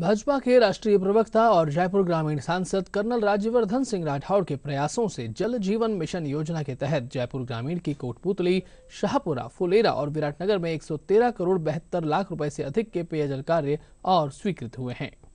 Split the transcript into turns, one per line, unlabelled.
भाजपा के राष्ट्रीय प्रवक्ता और जयपुर ग्रामीण सांसद कर्नल राज्यवर्धन सिंह राठौड़ के प्रयासों से जल जीवन मिशन योजना के तहत जयपुर ग्रामीण की कोटपुतली शाहपुरा फुलेरा और विराटनगर में 113 करोड़ बहत्तर लाख रुपए से अधिक के पेयजल कार्य और स्वीकृत हुए हैं